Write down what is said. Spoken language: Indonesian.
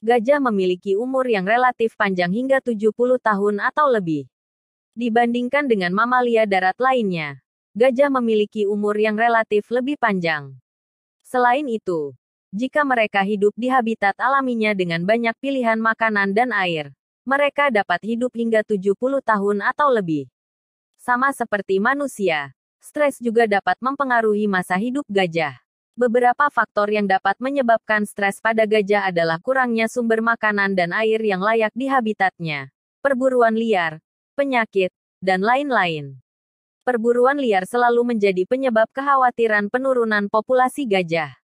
gajah memiliki umur yang relatif panjang hingga 70 tahun atau lebih. Dibandingkan dengan mamalia darat lainnya, gajah memiliki umur yang relatif lebih panjang. Selain itu, jika mereka hidup di habitat alaminya dengan banyak pilihan makanan dan air, mereka dapat hidup hingga 70 tahun atau lebih. Sama seperti manusia, stres juga dapat mempengaruhi masa hidup gajah. Beberapa faktor yang dapat menyebabkan stres pada gajah adalah kurangnya sumber makanan dan air yang layak di habitatnya, perburuan liar, penyakit, dan lain-lain. Perburuan liar selalu menjadi penyebab kekhawatiran penurunan populasi gajah.